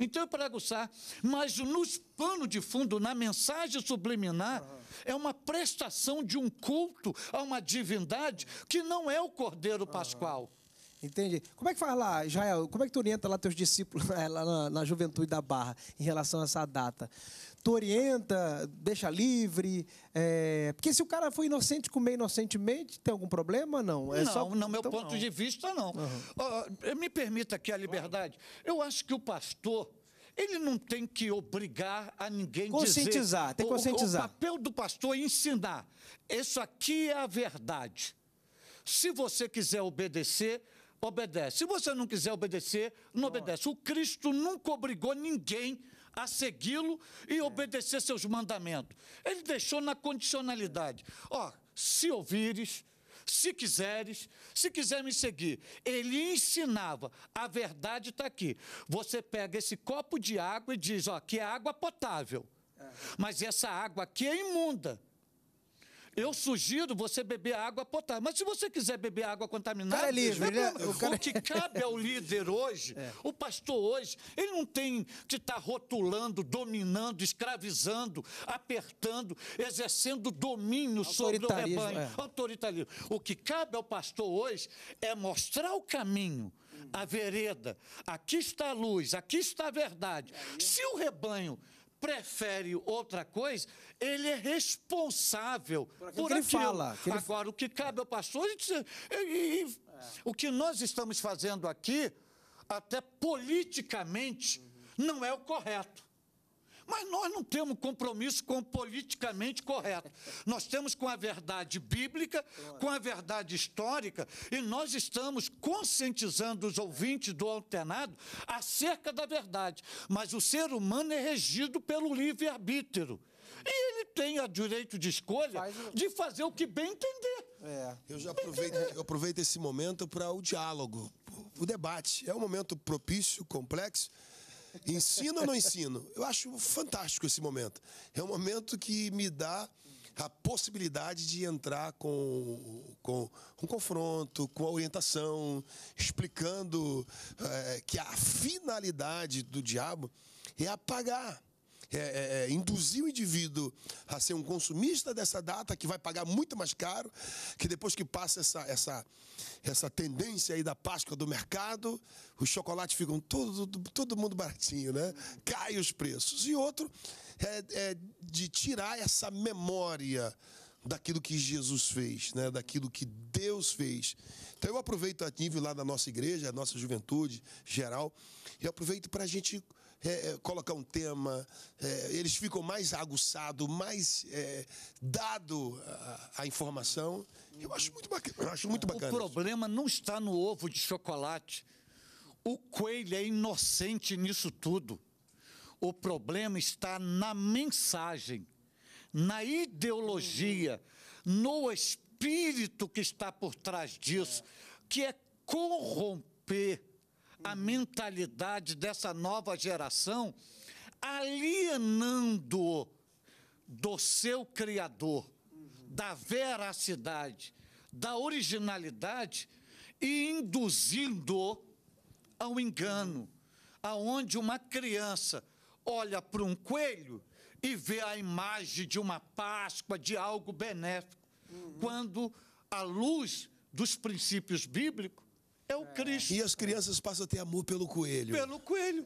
Então é para aguçar. Mas nos pano de fundo, na mensagem subliminar, uhum é uma prestação de um culto a uma divindade que não é o Cordeiro Pascual. Ah, entendi. Como é que faz lá, Israel? Como é que tu orienta lá teus discípulos eh, lá na, na, juventude da Barra em relação a essa data? Tu orienta, deixa livre? É... Porque se o cara foi inocente, comer inocentemente, tem algum problema? Não, é não, só... no meu então ponto não. de vista, não. Uhum. Uh, me permita aqui a liberdade. Eu acho que o pastor ele não tem que obrigar a ninguém conscientizar, dizer, tem que conscientizar. O, o papel do pastor é ensinar. Isso aqui é a verdade. Se você quiser obedecer, obedece. Se você não quiser obedecer, não, não. obedece. O Cristo nunca obrigou ninguém a segui-lo e é. obedecer seus mandamentos. Ele deixou na condicionalidade. Ó, se ouvires, se quiseres, se quiser me seguir. Ele ensinava, a verdade está aqui. Você pega esse copo de água e diz, ó, que é água potável. É. Mas essa água aqui é imunda. Eu sugiro você beber água potável. Mas se você quiser beber água contaminada, cara é livre, né? o, cara... o que é- cabe ao líder hoje, é. o pastor hoje, ele não tem que estar tá rotulando, dominando, escravizando, apertando, exercendo domínio sobre o rebanho. É. Autoritarismo. O que cabe ao pastor hoje é mostrar o caminho a vereda, aqui está a luz, aqui está a verdade. É. Se o rebanho prefere outra coisa, ele é responsável por, por que ele fala. Que ele... Agora, o que cabe ao pastor É, o que nós estamos fazendo aqui, até politicamente, uhum. não é o correto. Mas nós não temos compromisso com o politicamente correto. Nós temos com a verdade bíblica, com a verdade histórica, e nós estamos conscientizando os ouvintes do alternado acerca da verdade. Mas o ser humano é regido pelo livre-arbítrio. E ele tem o direito de escolha de fazer o que bem entender. É. Eu já aproveito, eu aproveito esse momento para o diálogo, o debate. É um momento propício, complexo, Ensino ou não ensino? Eu acho fantástico esse momento. É um momento que me dá a possibilidade de entrar com, com um confronto, com a orientação, explicando é, que a finalidade do diabo é apagar é, é, é, induzir o indivíduo a ser um consumista dessa data, que vai pagar muito mais caro, que depois que passa essa, essa, essa tendência aí da Páscoa do mercado, os chocolates ficam todo, todo mundo baratinho, né? Cai os preços. E outro é, é de tirar essa memória daquilo que Jesus fez, né? daquilo que Deus fez. Então eu aproveito a nível lá da nossa igreja, a nossa juventude geral, e aproveito para a gente é, é colocar um tema, é, eles ficam mais aguçados, mais é, dado a, a, informação. Eu acho muito bacana. acho muito bacana o problema não está no ovo de chocolate. O coelho é inocente nisso tudo. O problema está na mensagem, na ideologia, no espírito que está por trás disso, que é corromper a mentalidade dessa nova geração, alienando do seu Criador, da veracidade, da originalidade e induzindo ao engano, aonde uma criança olha para um coelho e vê a imagem de uma Páscoa, de algo benéfico, uhum. quando a luz dos princípios bíblicos é o é. Cristo. E as crianças passam a ter amor pelo coelho. Pelo coelho.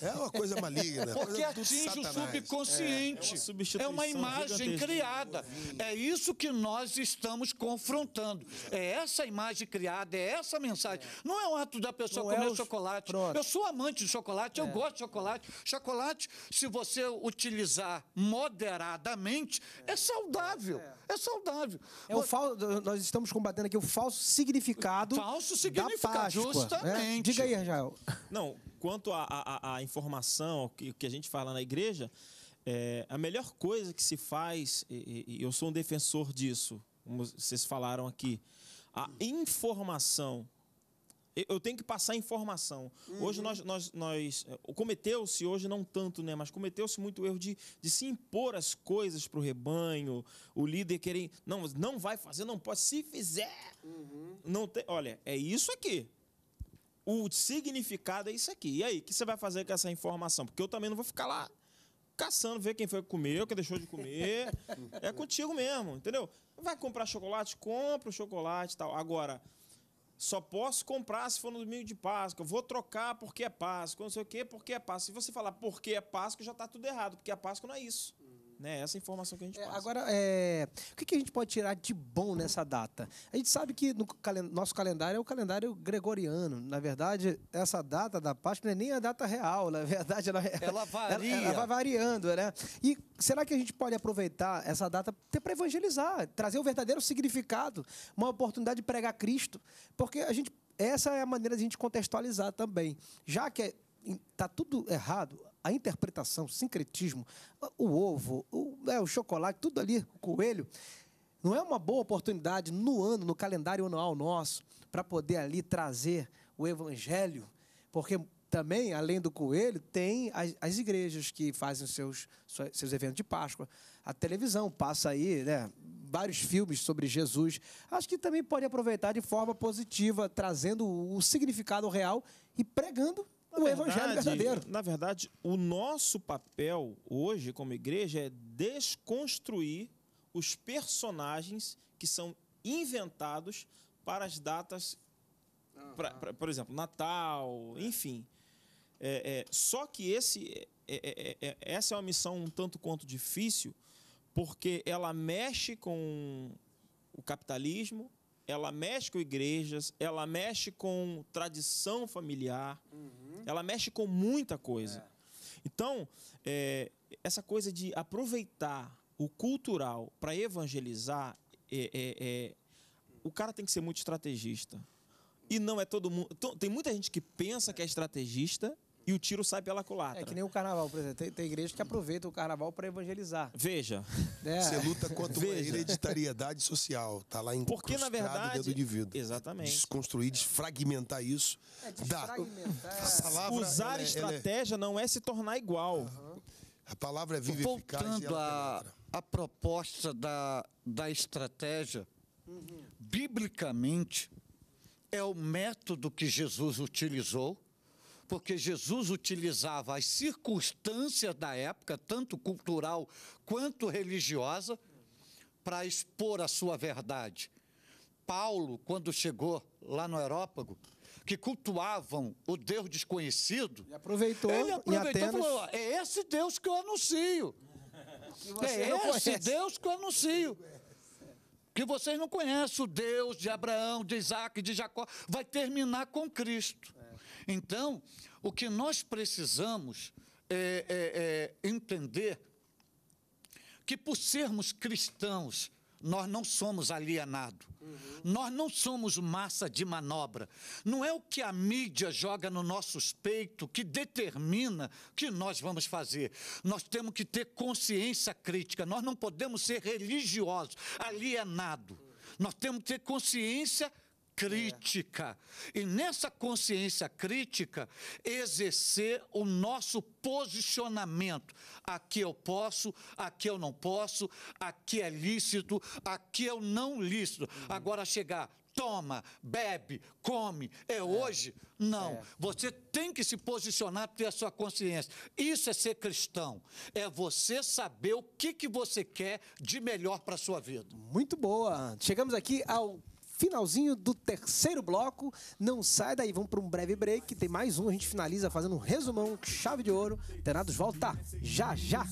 É, é uma coisa maligna. Né? Porque atinge o subconsciente. É, é uma, é uma imagem criada. É isso que nós estamos confrontando. É essa imagem criada, é essa mensagem. Não é um ato da pessoa Não é comer chocolate. Pronto. Eu sou amante de chocolate, eu é. gosto de chocolate. Chocolate, se você utilizar moderadamente, é, saudável. É saudável. É o fal... Nós estamos combatendo aqui o falso significado. Falso significado, da Páscoa, né? justamente. Né? Diga aí, Angel. Não, quanto à informação que, que a gente fala na igreja, é, a melhor coisa que se faz, e, e, eu sou um defensor disso, como vocês falaram aqui, a informação eu tenho que passar informação. Uhum. Hoje nós, nós, nós eh, cometeu-se, hoje não tanto, né? Mas cometeu-se muito erro de, de se impor as coisas para o rebanho, o líder querer. Não, não vai fazer, não pode. Se fizer, uhum. não tem. Olha, é isso aqui. O significado é isso aqui. E aí, o que você vai fazer com essa informação? Porque eu também não vou ficar lá caçando, ver quem foi que comeu, quem deixou de comer. é contigo mesmo, entendeu? Vai comprar chocolate, compra o chocolate e tal. Agora só posso comprar se for no domingo de Páscoa. Vou trocar porque é Páscoa, não sei o quê, porque é Páscoa. Se você falar porque é Páscoa, já está tudo errado, porque a Páscoa não é isso. Né? Essa informação que a gente é, passa. agora, é... o que, a gente pode tirar de bom nessa data? A gente sabe que no calen... nosso calendário é o calendário gregoriano. Na verdade, essa data da Páscoa não é nem a data real. Na verdade, ela, é, ela varia. Ela, ela vai variando, né? E será que a gente pode aproveitar essa data até para evangelizar, trazer o verdadeiro significado, uma oportunidade de pregar Cristo? Porque a gente essa é a maneira de a gente contextualizar também. Já que é, está tudo errado, a interpretação, o sincretismo, o ovo, o, é, o chocolate, tudo ali, o coelho, não é uma boa oportunidade no ano, no calendário anual nosso, para poder ali trazer o evangelho, porque também, além do coelho, tem as, as igrejas que fazem seus, seus eventos de Páscoa. A televisão passa aí, né? Vários filmes sobre Jesus. Acho que também pode aproveitar de forma positiva, trazendo o significado real e pregando o evangelho verdadeiro. Na verdade, o nosso papel hoje como igreja é desconstruir os personagens que são inventados para as datas, uhum. pra, pra, por exemplo, Natal, é. enfim. É, é, só que esse, é, é, é, essa é uma missão um tanto quanto difícil, porque ela mexe com o capitalismo, ela mexe com igrejas, ela mexe com tradição familiar, uhum. ela mexe com muita coisa. É. Então, é, essa coisa de aproveitar o cultural para evangelizar, é, é, é, o cara tem que ser muito estrategista. E não é todo mundo. Então, tem muita gente que pensa que é estrategista e o tiro sai pela culatra. É que nem o carnaval, por exemplo. Tem, tem igreja que aproveita o carnaval para evangelizar. Veja. É. Você luta contra uma hereditariedade social. está lá em Porque, na verdade, dentro do indivíduo. Exatamente. Desconstruir, é. desfragmentar isso. É, desfragmentar. Dá. É. Usar é, é estratégia é... não é se tornar igual. Uhum. A palavra é viva Voltando à a, proposta da, da estratégia, uhum. biblicamente, é o método que Jesus utilizou porque Jesus utilizava as circunstâncias da época, tanto cultural quanto religiosa, para expor a sua verdade. Paulo, quando chegou lá no Aerópago, que cultuavam o Deus desconhecido, e aproveitou, ele aproveitou e Atenas... falou: é esse Deus que eu anuncio. É esse Deus que eu anuncio que vocês não conhecem o Deus de Abraão, de Isaac, de Jacó, vai terminar com Cristo. Então, o que nós precisamos é, é, é entender que, por sermos cristãos, nós não somos alienados. Uhum. Nós não somos massa de manobra. Não é o que a mídia joga no nosso peito que determina o que nós vamos fazer. Nós temos que ter consciência crítica. Nós não podemos ser religiosos, alienados. Uhum. Nós temos que ter consciência crítica crítica. É. E nessa consciência crítica, exercer o nosso posicionamento. Aqui eu posso, aqui eu não posso, aqui é lícito, aqui eu não lícito. Uhum. Agora chegar, toma, bebe, come, é, é. hoje? Não. É. Você tem que se posicionar, ter a sua consciência. Isso é ser cristão. É você saber o que, que você quer de melhor para a sua vida. Muito boa. Chegamos aqui ao finalzinho do terceiro bloco. Não sai daí, vamos para um breve break. Tem mais um, a gente finaliza fazendo um resumão, chave de ouro. Internados volta já já.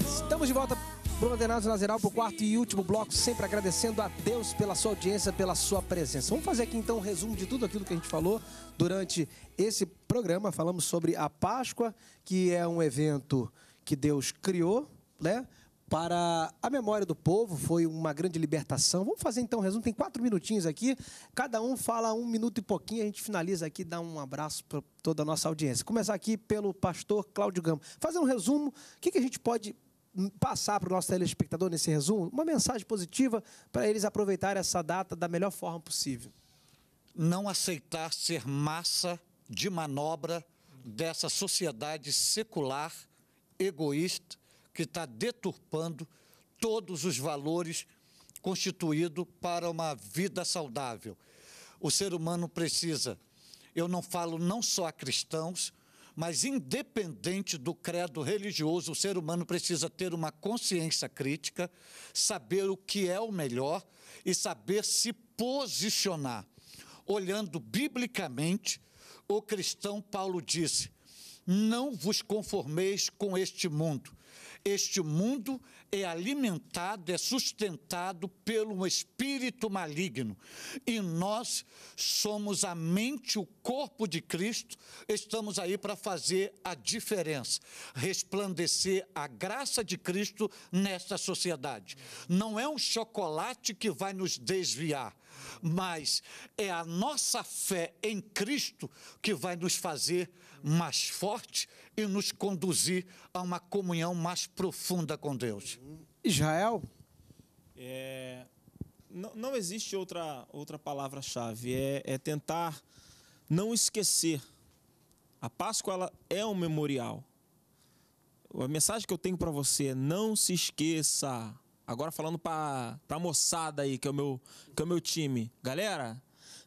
Estamos de volta Bruno Adenazo Nazeral para o quarto e último bloco, sempre agradecendo a Deus pela sua audiência, pela sua presença. Vamos fazer aqui então um resumo de tudo aquilo que a gente falou durante esse programa. Falamos sobre a Páscoa, que é um evento que Deus criou, né? para a memória do povo, foi uma grande libertação. Vamos fazer então um resumo, tem quatro minutinhos aqui, cada um fala um minuto e pouquinho, a gente finaliza aqui, dá um abraço para toda a nossa audiência. Começar aqui pelo pastor Cláudio Gama. Fazer um resumo, o que, que a gente pode passar para o nosso telespectador, nesse resumo, uma mensagem positiva para eles aproveitarem essa data da melhor forma possível? Não aceitar ser massa de manobra dessa sociedade secular, egoísta, que está deturpando todos os valores constituídos para uma vida saudável. O ser humano precisa, eu não falo não só a cristãos, mas, independente do credo religioso, o ser humano precisa ter uma consciência crítica, saber o que é o melhor e saber se posicionar. Olhando biblicamente, o cristão Paulo disse: Não vos conformeis com este mundo, este mundo é alimentado, é sustentado pelo espírito maligno. E nós somos a mente, o corpo de Cristo, estamos aí para fazer a diferença, resplandecer a graça de Cristo nesta sociedade. Não é um chocolate que vai nos desviar, mas é a nossa fé em Cristo que vai nos fazer mais forte e nos conduzir a uma comunhão mais profunda com Deus. Israel? É, não, não, existe outra, outra palavra-chave, é, é tentar não esquecer. A Páscoa ela é um memorial. A mensagem que eu tenho para você é não se esqueça. Agora falando para a moçada aí, que é, o meu, que é o meu time. Galera,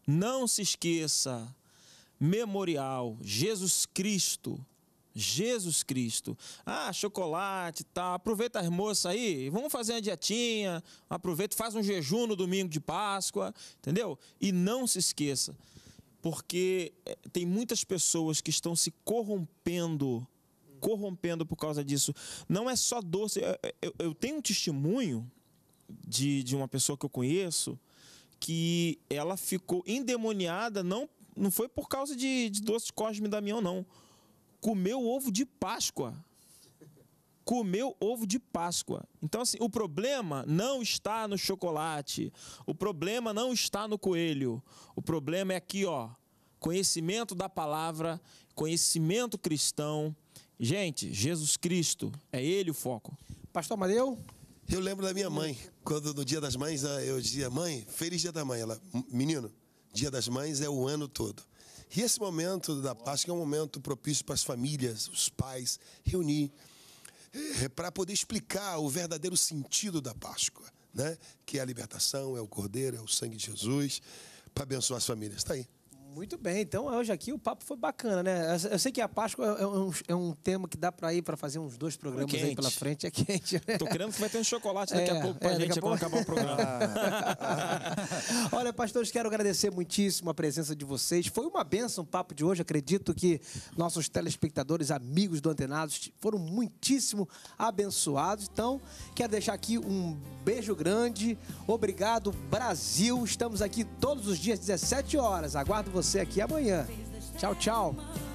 não se esqueça memorial, Jesus Cristo. Jesus Cristo. Ah, chocolate, tá. Aproveita as moças aí, vamos fazer uma dietinha, aproveita, faz um jejum no domingo de Páscoa, entendeu? E não se esqueça, porque eh, tem muitas pessoas que estão se corrompendo, corrompendo por causa disso. Não é só doce. Eu, eu tenho um testemunho de, de uma pessoa que eu conheço que ela ficou endemoniada não não foi por causa de, de doce de Cosme e Damião, não. Comeu ovo de Páscoa. Comeu ovo de Páscoa. Então, assim, o problema não está no chocolate. O problema não está no coelho. O problema é aqui, ó. Conhecimento da palavra, conhecimento cristão. Gente, Jesus Cristo, é ele o foco. Pastor Amadeu? Eu lembro da minha mãe, quando no dia das mães né, eu dizia, mãe, feliz dia da mãe. Ela, menino, Dia das Mães é o ano todo. E esse momento da Páscoa é um momento propício para as famílias, os pais, reunir, eh, para poder explicar o verdadeiro sentido da Páscoa, né? que é a libertação, é o cordeiro, é o sangue de Jesus, para abençoar as famílias. Está aí. Muito bem, então hoje aqui o papo foi bacana, né? Eu sei que a Páscoa é, é um, é um tema que dá para ir para fazer uns dois programas aí pela frente, é quente. Né? Tô querendo que vai ter um chocolate daqui é, a pouco pra é, gente é quando acabar o programa. Olha, pastores, quero agradecer muitíssimo a presença de vocês. Foi uma benção o papo de hoje, acredito que nossos telespectadores, amigos do Antenados, foram muitíssimo abençoados. Então, quero deixar aqui um beijo grande. Obrigado, Brasil. Estamos aqui todos os dias, 17 horas. Aguardo vocês você aqui amanhã. Tchau, tchau.